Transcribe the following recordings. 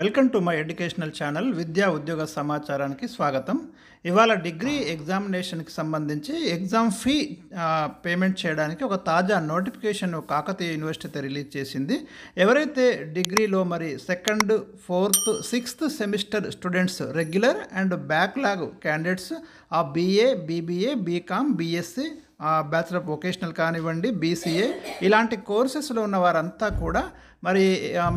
welcome to my educational channel విద్యా ఉద్యోగ సమాచారానికి స్వాగతం ఇవాళ డిగ్రీ ఎగ్జామినేషన్కి సంబంధించి ఎగ్జామ్ ఫీ పేమెంట్ చేయడానికి ఒక తాజా నోటిఫికేషన్ కాకతీయ యూనివర్సిటీతో రిలీజ్ చేసింది ఎవరైతే డిగ్రీలో మరి second fourth sixth semester students regular and backlog candidates ఆ BA BBA BCom BSc bachelor of vocational కానివ్వండి బీసీఏ ఇలాంటి కోర్సెస్లో ఉన్న వారంతా కూడా మరి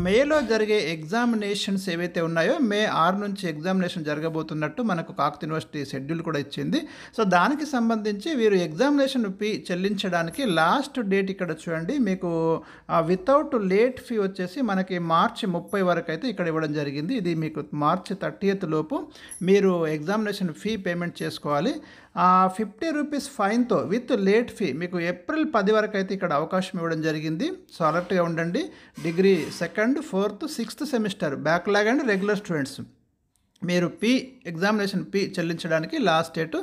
మేలో జరిగే ఎగ్జామినేషన్స్ ఏవైతే ఉన్నాయో మే ఆరు నుంచి ఎగ్జామినేషన్ జరగబోతున్నట్టు మనకు కాకత్ యూనివర్సిటీ షెడ్యూల్ కూడా ఇచ్చింది సో దానికి సంబంధించి వీరు ఎగ్జామినేషన్ ఫీ చెల్లించడానికి లాస్ట్ డేట్ ఇక్కడ చూడండి మీకు వితౌట్ లేట్ ఫీ వచ్చేసి మనకి మార్చి ముప్పై వరకు అయితే ఇక్కడ ఇవ్వడం జరిగింది ఇది మీకు మార్చి థర్టీ లోపు మీరు ఎగ్జామినేషన్ ఫీ పేమెంట్ చేసుకో చేసుకోవాలి ఆ ఫిఫ్టీ రూపీస్ ఫైన్తో విత్ లేట్ ఫీ మీకు ఏప్రిల్ పది వరకు అయితే ఇక్కడ అవకాశం ఇవ్వడం జరిగింది సో అలర్ట్గా ఉండండి degree second fourth sixth semester backlog and regular students మీరు పీ ఎగ్జామినేషన్ ఫీ చెల్లించడానికి లాస్ట్ డేట్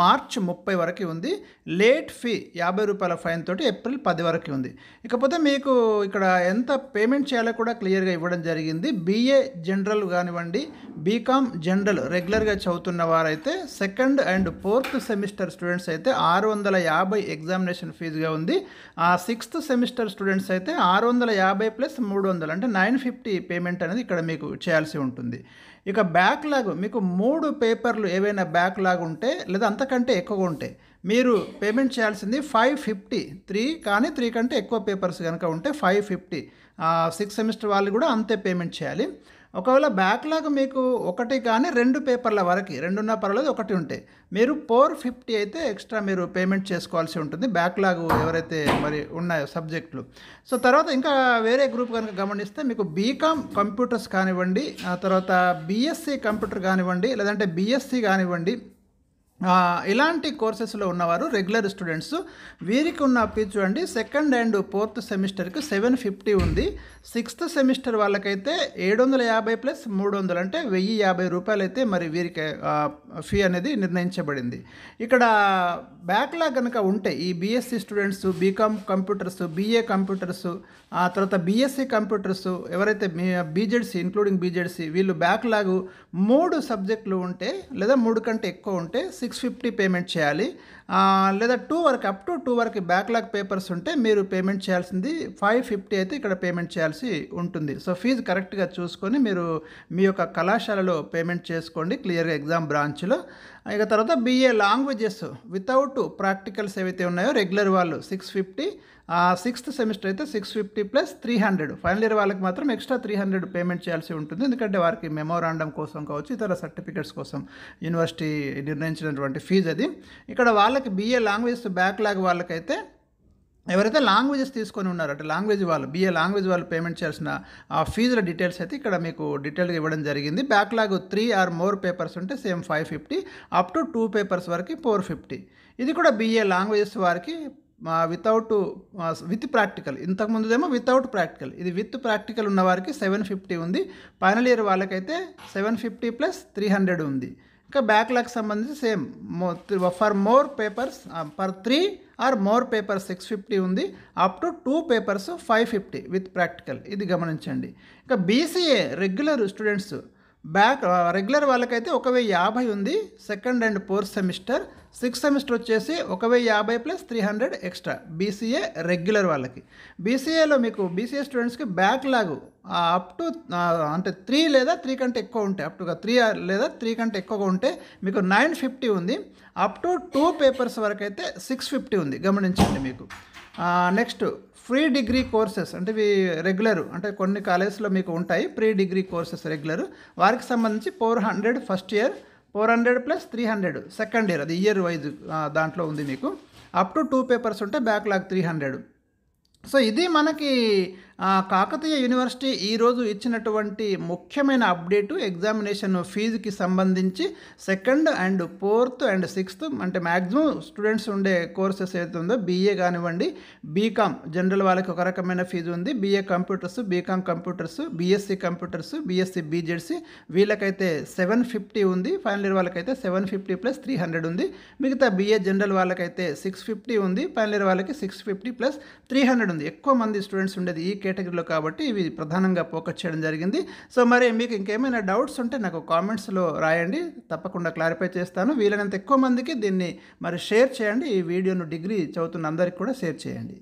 మార్చ్ ముప్పై వరకు ఉంది లేట్ ఫీ యాభై రూపాయల ఫైన్ తోటి ఏప్రిల్ పది వరకు ఉంది ఇకపోతే మీకు ఇక్కడ ఎంత పేమెంట్ చేయాలో కూడా క్లియర్గా ఇవ్వడం జరిగింది బీఏ జనరల్ కానివ్వండి బీకామ్ జనరల్ రెగ్యులర్గా చదువుతున్న వారైతే second and fourth semester students అయితే ఆరు వందల యాభై ఎగ్జామినేషన్ ఫీజుగా ఉంది ఆ సిక్స్త్ సెమిస్టర్ స్టూడెంట్స్ అయితే ఆరు వందల యాభై ప్లస్ మూడు వందలు అంటే నైన్ ఫిఫ్టీ పేమెంట్ అనేది ఇక్కడ మీకు చేయాల్సి ఉంటుంది ఇక బ్యాక్ బ్యాక్లాగ్ మీకు మూడు పేపర్లు ఏవైనా బ్యాక్లాగ్ ఉంటే లేదా అంతకంటే ఎక్కువగా ఉంటే మీరు పేమెంట్ చేయాల్సింది ఫైవ్ ఫిఫ్టీ త్రీ కానీ త్రీ కంటే ఎక్కువ పేపర్స్ కనుక ఉంటే ఫైవ్ ఫిఫ్టీ సిక్స్ సెమిస్టర్ వాళ్ళు కూడా అంతే పేమెంట్ చేయాలి ఒకవేళ బ్యాక్లాగ్ మీకు ఒకటి కానీ రెండు పేపర్ల వరకు రెండున్న పర్వాలేదు ఒకటి ఉంటే మీరు ఫోర్ ఫిఫ్టీ అయితే ఎక్స్ట్రా మీరు పేమెంట్ చేసుకోవాల్సి ఉంటుంది బ్యాక్లాగ్ ఎవరైతే మరి ఉన్నాయో సబ్జెక్టులు సో తర్వాత ఇంకా వేరే గ్రూప్ కనుక గమనిస్తే మీకు బీకామ్ కంప్యూటర్స్ కానివ్వండి ఆ తర్వాత బీఎస్సీ కంప్యూటర్ కానివ్వండి లేదంటే బీఎస్సీ కానివ్వండి ఇలాంటి కోర్సెస్లో ఉన్నవారు రెగ్యులర్ స్టూడెంట్స్ వీరికి ఉన్న ఫీజు చూడండి సెకండ్ అండ్ ఫోర్త్ సెమిస్టర్కి సెవెన్ ఫిఫ్టీ ఉంది సిక్స్త్ సెమిస్టర్ వాళ్ళకైతే ఏడు వందల యాభై ప్లస్ మూడు వందలు అంటే వెయ్యి యాభై రూపాయలు అయితే మరి వీరికి ఫీ అనేది నిర్ణయించబడింది ఇక్కడ బ్యాక్లాగ్ కనుక ఉంటే ఈ BSc students BCom computers BA computers ఆ తర్వాత బీఎస్సీ కంప్యూటర్స్ ఎవరైతే బీజెడ్సీ ఇంక్లూడింగ్ బీజెడ్సీ వీళ్ళు బ్యాక్లాగ్ మూడు సబ్జెక్టులు ఉంటే లేదా మూడు కంటే ఎక్కువ ఉంటే సిక్స్ సిక్స్ ఫిఫ్టీ పేమెంట్ చేయాలి లేదా టూ వరకు అప్ టు టూ వరకు బ్యాక్లాగ్ పేపర్స్ ఉంటే మీరు పేమెంట్ చేయాల్సింది ఫైవ్ ఫిఫ్టీ అయితే ఇక్కడ పేమెంట్ చేయాల్సి ఉంటుంది సో ఫీజు కరెక్ట్గా చూసుకొని మీరు మీ యొక్క కళాశాలలో పేమెంట్ చేసుకోండి క్లియర్గా ఎగ్జామ్ బ్రాంచ్లో ఇక తర్వాత బీఏ లాంగ్వేజెస్ వితౌట్ ప్రాక్టికల్స్ ఏవైతే ఉన్నాయో రెగ్యులర్ వాళ్ళు సిక్స్ ఫిఫ్టీ సిక్స్త్ సెమిస్టర్ అయితే six fifty plus three hundred final year వాళ్ళకి మాత్రం ఎక్స్ట్రా త్రీ హండ్రెడ్ పేమెంట్ చేయాల్సి ఉంటుంది ఎందుకంటే వారికి మెమోరాండం కోసం కావచ్చు ఇతర సర్టిఫికేట్స్ కోసం యూనివర్సిటీ నిర్ణయించినటువంటి ఫీజు అది ఇక్కడ వాళ్ళకి వాళ్ళకి బిఏ లాంగ్వేజ్ బ్యాక్లాగ్ వాళ్ళకైతే ఎవరైతే లాంగ్వేజెస్ తీసుకొని ఉన్నారో అంటే లాంగ్వేజ్ వాళ్ళు బిఏ లాంగ్వేజ్ వాళ్ళు పేమెంట్ చేసిన ఆ ఫీజుల డీటెయిల్స్ అయితే ఇక్కడ మీకు డీటెయిల్గా ఇవ్వడం జరిగింది backlog three or more papers ఉంటే same five fifty up to two papers వరకు ఫోర్ ఫిఫ్టీ ఇది కూడా బిఏ లాంగ్వేజెస్ వారికి వితౌట్ విత్ ప్రాక్టికల్ ఇంతకుముందుదేమో వితౌట్ ప్రాక్టికల్ ఇది విత్ ప్రాక్టికల్ ఉన్న వారికి సెవెన్ ఫిఫ్టీ ఉంది ఫైనల్ ఇయర్ వాళ్ళకైతే seven fifty plus three hundred ఉంది ఇంకా బ్యాక్లాగ్ సంబంధించి same for more papers for three or more papers six fifty ఉంది up to two papers five fifty with practical ఇది గమనించండి ఇంకా BCA regular students back regular వాళ్ళకైతే ఒక వెయ్యి యాభై ఉంది second and fourth semester sixth semester వచ్చేసి ఒక వెయ్యి యాభై plus three hundred extra BCA regular వాళ్ళకి బీసీఏలో మీకు బీసీఏ స్టూడెంట్స్కి బ్యాక్ లాగు అప్ టు అంటే త్రీ లేదా త్రీ కంటే ఎక్కువ ఉంటే అప్ టు త్రీ లేదా త్రీ కంటే ఎక్కువగా ఉంటే మీకు నైన్ ఫిఫ్టీ ఉంది అప్ టు టూ పేపర్స్ వరకు అయితే సిక్స్ ఫిఫ్టీ ఉంది గమనించండి మీకు నెక్స్ట్ ఫ్రీ డిగ్రీ కోర్సెస్ అంటే ఇవి రెగ్యులర్ అంటే కొన్ని కాలేజెస్లో మీకు ఉంటాయి ప్రీ డిగ్రీ కోర్సెస్ రెగ్యులర్ వారికి సంబంధించి four hundred first year four hundred plus three hundred second year అది ఇయర్ వైజ్ దాంట్లో ఉంది మీకు అప్ టు టూ పేపర్స్ ఉంటే బ్యాక్లాగ్ త్రీ హండ్రెడ్ సో ఇది మనకి కాకతీయ యూనివర్సిటీ ఈరోజు ఇచ్చినటువంటి ముఖ్యమైన అప్డేటు ఎగ్జామినేషన్ ఫీజుకి సంబంధించి second and fourth and sixth అంటే మ్యాక్సిమం స్టూడెంట్స్ ఉండే కోర్సెస్ ఉందో బీఏ కానివ్వండి బీకామ్ జనరల్ వాళ్ళకి ఒక రకమైన ఫీజు ఉంది BA computers BCom computers BSc computers BSc BZC వీళ్ళకైతే సెవెన్ ఫిఫ్టీ ఉంది ఫైనల్ ఇయర్ వాళ్ళకైతే seven fifty plus three hundred ఉంది మిగతా బీఏ జనరల్ వాళ్ళకైతే సిక్స్ ఫిఫ్టీ ఉంది ఫైనల్ ఇయర్ వాళ్ళకి six fifty plus three hundred ఉంది ఎక్కువ మంది స్టూడెంట్స్ ఉండేది ఈ కే కేటగిరీలో కాబట్టి ఇవి ప్రధానంగా ఫోకస్ చేయడం జరిగింది సో మరి మీకు ఇంకేమైనా డౌట్స్ ఉంటే నాకు కామెంట్స్లో రాయండి తప్పకుండా క్లారిఫై చేస్తాను వీలైనంత ఎక్కువ మందికి దీన్ని మరి షేర్ చేయండి ఈ వీడియోను డిగ్రీ చదువుతున్న అందరికి కూడా షేర్ చేయండి